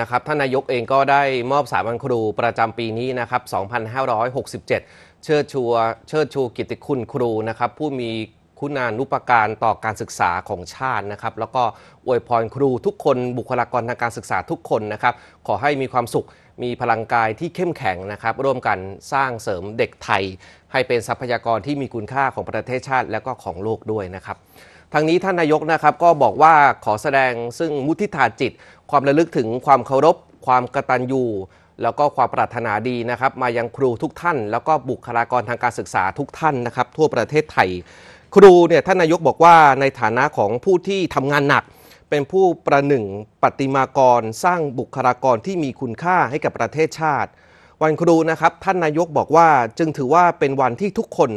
นะครับ ท่านนายกเองก็ได้มอบสามัญครูประจำปีนี้นะครับ 2567 เชิดชูเชิดชูกิตติคุณครูนะครับ ผู้มีคุณานุปการต่อการศึกษาของชาตินะครับ แล้วก็อวยพรครูทุกคนบุคลากรทางการศึกษาทุกคนนะครับ ขอให้มีความสุข มีพลังกายที่เข้มแข็งนะครับ ร่วมกันสร้างเสริมเด็กไทย ให้เป็นทรัพยากรที่มีคุณค่าของประเทศชาติและก็ของโลกด้วยนะครับทางนี้ท่านนายกนะครับ ก็บอกว่าขอแสดงซึ่งมุทิตาจิต ความระลึกถึงความเคารพ ความกตัญญูแล้วก็ความปรารถนาดีนะครับ มายังครูทุกท่าน แล้วก็บุคลากรทางการศึกษาทุกท่านนะครับ ทั่วประเทศไทยครูเนี่ยท่านนายกบอกว่าในฐานะของผู้ที่ทำงานหนัก เป็นผู้ประหนึ่งปฏิมากรสร้างบุคลากรที่มีคุณค่าให้กับประเทศชาติ วันครูนะครับท่านนายกบอกว่าจึงถือว่าเป็นวันที่ทุกคน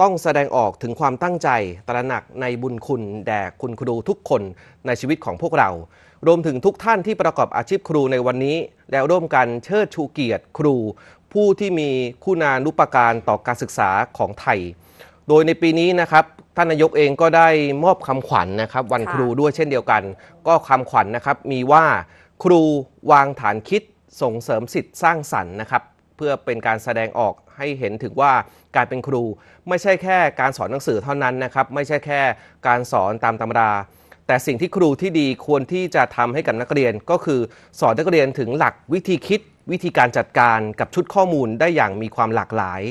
ต้องแสดงออกถึงความตั้งใจตระหนักในบุญคุณแด่คุณครูทุกคนในชีวิตของพวกเรา รวมถึงทุกท่านที่ประกอบอาชีพครูในวันนี้ แล้วร่วมกันเชิดชูเกียรติครู ผู้ที่มีคุณานุปการต่อการศึกษาของไทยโดยในปีนี้นะครับท่านนายกเองก็ได้มอบคำขวัญนนะครับ วันครูด้วยเช่นเดียวกัน ก็คำขวัญนนะครับมีว่า ครูวางฐานคิด ส่งเสริมสิทธิสร้างสรรค์นะครับ เพื่อเป็นการแสดงออกให้เห็นถึงว่าการเป็นครู ไม่ใช่แค่การสอนหนังสือเท่านั้นนะครับ ไม่ใช่แค่การสอนตามตำรา แต่สิ่งที่ครูที่ดีควรที่จะทำให้กับนักเรียน ก็คือสอนนักเรียนถึงหลักวิธีคิดวิธีการจัดการกับชุดข้อมูลได้อย่างมีความหลากหลาย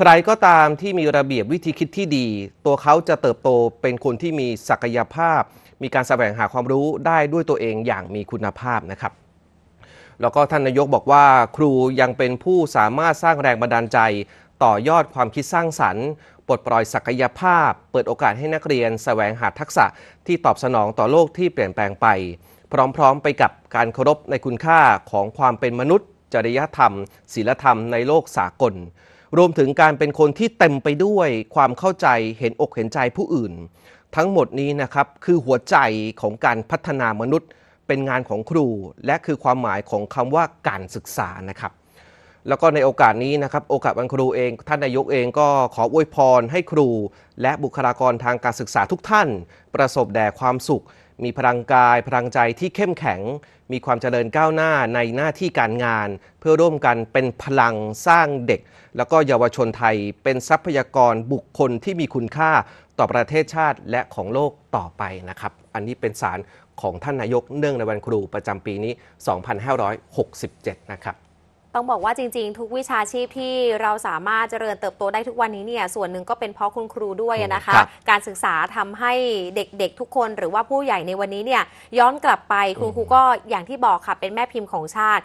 ใครก็ตามที่มีระเบียบวิธีคิดที่ดี ตัวเขาจะเติบโตเป็นคนที่มีศักยภาพ มีการแสวงหาความรู้ได้ด้วยตัวเองอย่างมีคุณภาพนะครับ แล้วก็ท่านนายกบอกว่า ครูยังเป็นผู้สามารถสร้างแรงบันดาลใจ ต่อยอดความคิดสร้างสรรค์ ปลดปล่อยศักยภาพ เปิดโอกาสให้นักเรียนแสวงหาทักษะที่ตอบสนองต่อโลกที่เปลี่ยนแปลงไป พร้อมๆ ไปกับการเคารพในคุณค่าของความเป็นมนุษย์จริยธรรมศีลธรรมในโลกสากลรวมถึงการเป็นคนที่เต็มไปด้วยความเข้าใจเห็นอกเห็นใจผู้อื่น ทั้งหมดนี้นะครับคือหัวใจของการพัฒนามนุษย์เป็นงานของครู และคือความหมายของคำว่าการศึกษานะครับ แล้วก็ในโอกาสนี้นะครับโอกาสวันครูเอง ท่านนายกเองก็ขออวยพร ให้ครู และบุคลากรทางการศึกษาทุกท่าน ประสบแด่ความสุขมีพลังกายพลังใจที่เข้มแข็งมีความเจริญก้าวหน้าในหน้าที่การงาน เพื่อร่วมกันเป็นพลังสร้างเด็ก แล้วก็เยาวชนไทยเป็นทรัพยากรบุคคลที่มีคุณค่าต่อประเทศชาติและของโลกต่อไปนะครับ อันนี้เป็นสารของท่านนายกเนื่องในวันครูประจำปีนี้ 2567 นะครับต้องบอกว่าจริงๆ ทุกวิชาชีพที่เราสามารถเจริญเติบโตได้ทุกวันนี้เนี่ยส่วนหนึ่งก็เป็นเพราะคุณครูด้วยนะคะ การศึกษาทำให้เด็กๆทุกคนหรือว่าผู้ใหญ่ในวันนี้เนี่ยย้อนกลับไปคุณครูก็อย่างที่บอกค่ะเป็นแม่พิมพ์ของชาติ